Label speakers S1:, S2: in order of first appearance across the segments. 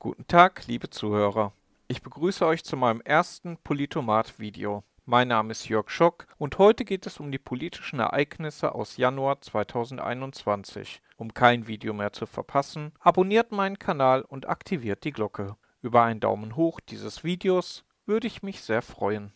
S1: Guten Tag, liebe Zuhörer. Ich begrüße euch zu meinem ersten Politomat-Video. Mein Name ist Jörg Schock und heute geht es um die politischen Ereignisse aus Januar 2021. Um kein Video mehr zu verpassen, abonniert meinen Kanal und aktiviert die Glocke. Über einen Daumen hoch dieses Videos würde ich mich sehr freuen.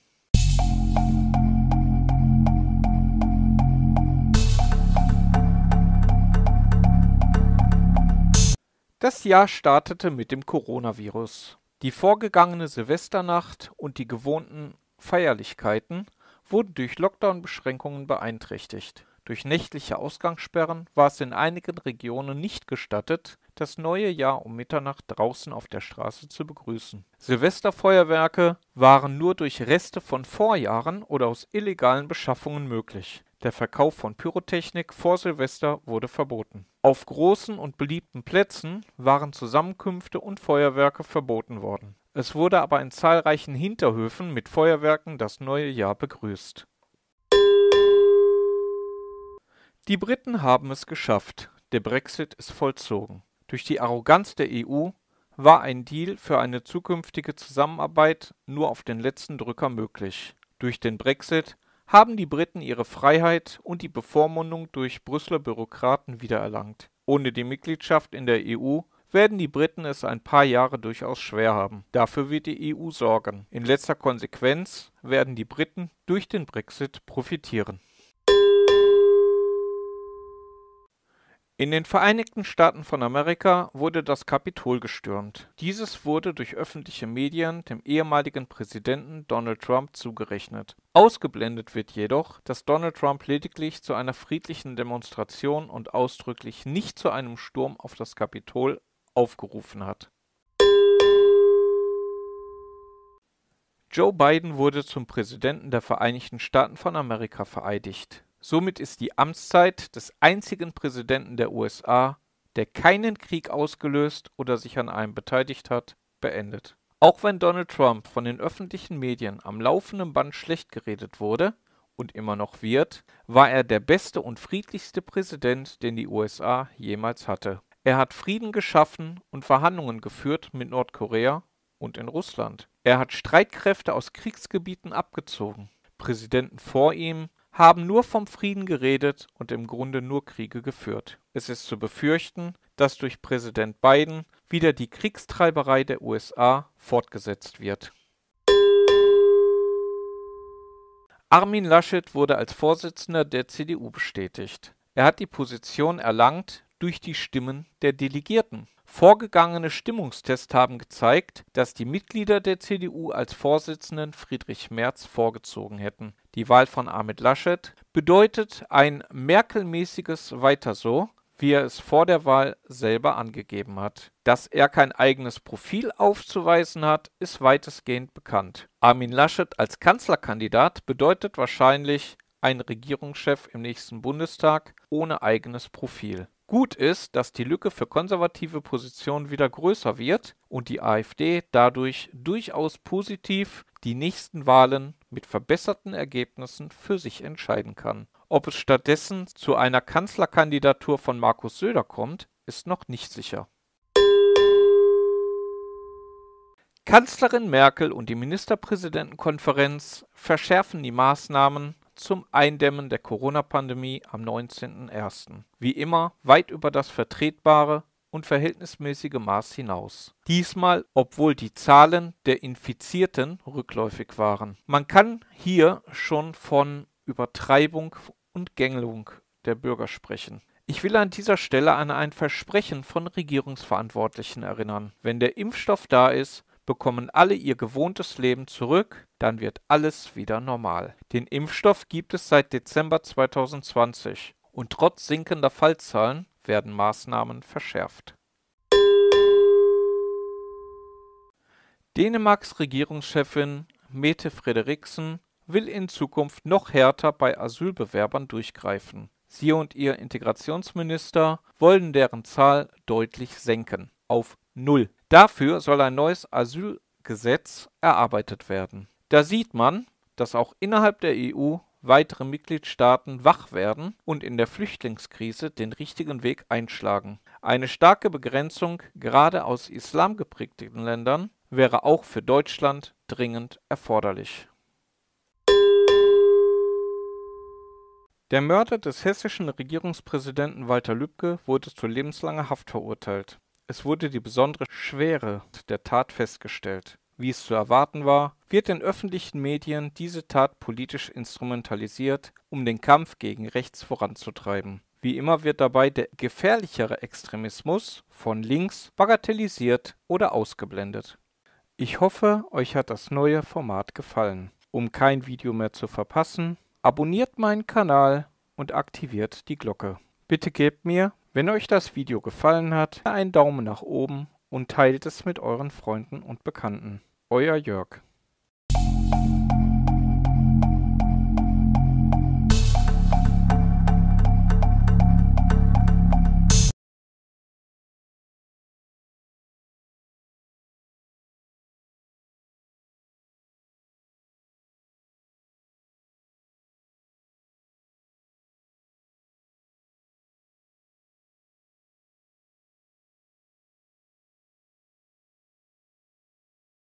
S1: Das Jahr startete mit dem Coronavirus. Die vorgegangene Silvesternacht und die gewohnten Feierlichkeiten wurden durch Lockdown-Beschränkungen beeinträchtigt. Durch nächtliche Ausgangssperren war es in einigen Regionen nicht gestattet, das neue Jahr um Mitternacht draußen auf der Straße zu begrüßen. Silvesterfeuerwerke waren nur durch Reste von Vorjahren oder aus illegalen Beschaffungen möglich. Der Verkauf von Pyrotechnik vor Silvester wurde verboten. Auf großen und beliebten Plätzen waren Zusammenkünfte und Feuerwerke verboten worden. Es wurde aber in zahlreichen Hinterhöfen mit Feuerwerken das neue Jahr begrüßt. Die Briten haben es geschafft. Der Brexit ist vollzogen. Durch die Arroganz der EU war ein Deal für eine zukünftige Zusammenarbeit nur auf den letzten Drücker möglich. Durch den Brexit haben die Briten ihre Freiheit und die Bevormundung durch Brüsseler Bürokraten wiedererlangt. Ohne die Mitgliedschaft in der EU werden die Briten es ein paar Jahre durchaus schwer haben. Dafür wird die EU sorgen. In letzter Konsequenz werden die Briten durch den Brexit profitieren. In den Vereinigten Staaten von Amerika wurde das Kapitol gestürmt. Dieses wurde durch öffentliche Medien dem ehemaligen Präsidenten Donald Trump zugerechnet. Ausgeblendet wird jedoch, dass Donald Trump lediglich zu einer friedlichen Demonstration und ausdrücklich nicht zu einem Sturm auf das Kapitol aufgerufen hat. Joe Biden wurde zum Präsidenten der Vereinigten Staaten von Amerika vereidigt. Somit ist die Amtszeit des einzigen Präsidenten der USA, der keinen Krieg ausgelöst oder sich an einem beteiligt hat, beendet. Auch wenn Donald Trump von den öffentlichen Medien am laufenden Band schlecht geredet wurde und immer noch wird, war er der beste und friedlichste Präsident, den die USA jemals hatte. Er hat Frieden geschaffen und Verhandlungen geführt mit Nordkorea und in Russland. Er hat Streitkräfte aus Kriegsgebieten abgezogen. Präsidenten vor ihm haben nur vom Frieden geredet und im Grunde nur Kriege geführt. Es ist zu befürchten, dass durch Präsident Biden wieder die Kriegstreiberei der USA fortgesetzt wird. Armin Laschet wurde als Vorsitzender der CDU bestätigt. Er hat die Position erlangt durch die Stimmen der Delegierten. Vorgegangene Stimmungstests haben gezeigt, dass die Mitglieder der CDU als Vorsitzenden Friedrich Merz vorgezogen hätten die Wahl von Armin Laschet, bedeutet ein merkelmäßiges Weiter so, wie er es vor der Wahl selber angegeben hat. Dass er kein eigenes Profil aufzuweisen hat, ist weitestgehend bekannt. Armin Laschet als Kanzlerkandidat bedeutet wahrscheinlich ein Regierungschef im nächsten Bundestag ohne eigenes Profil. Gut ist, dass die Lücke für konservative Positionen wieder größer wird und die AfD dadurch durchaus positiv die nächsten Wahlen mit verbesserten Ergebnissen für sich entscheiden kann. Ob es stattdessen zu einer Kanzlerkandidatur von Markus Söder kommt, ist noch nicht sicher. Kanzlerin Merkel und die Ministerpräsidentenkonferenz verschärfen die Maßnahmen zum Eindämmen der Corona-Pandemie am 19.01. Wie immer weit über das Vertretbare und verhältnismäßige Maß hinaus. Diesmal, obwohl die Zahlen der Infizierten rückläufig waren. Man kann hier schon von Übertreibung und Gängelung der Bürger sprechen. Ich will an dieser Stelle an ein Versprechen von Regierungsverantwortlichen erinnern. Wenn der Impfstoff da ist, bekommen alle ihr gewohntes Leben zurück, dann wird alles wieder normal. Den Impfstoff gibt es seit Dezember 2020 und trotz sinkender Fallzahlen werden Maßnahmen verschärft. Dänemarks Regierungschefin Mette Frederiksen will in Zukunft noch härter bei Asylbewerbern durchgreifen. Sie und ihr Integrationsminister wollen deren Zahl deutlich senken auf null. Dafür soll ein neues Asylgesetz erarbeitet werden. Da sieht man, dass auch innerhalb der EU weitere Mitgliedstaaten wach werden und in der Flüchtlingskrise den richtigen Weg einschlagen. Eine starke Begrenzung gerade aus islamgeprägten Ländern wäre auch für Deutschland dringend erforderlich. Der Mörder des hessischen Regierungspräsidenten Walter Lübcke wurde zu lebenslanger Haft verurteilt. Es wurde die besondere Schwere der Tat festgestellt. Wie es zu erwarten war, wird in öffentlichen Medien diese Tat politisch instrumentalisiert, um den Kampf gegen rechts voranzutreiben. Wie immer wird dabei der gefährlichere Extremismus von links bagatellisiert oder ausgeblendet. Ich hoffe, euch hat das neue Format gefallen. Um kein Video mehr zu verpassen, abonniert meinen Kanal und aktiviert die Glocke. Bitte gebt mir, wenn euch das Video gefallen hat, einen Daumen nach oben und teilt es mit euren Freunden und Bekannten. Euer Jörg.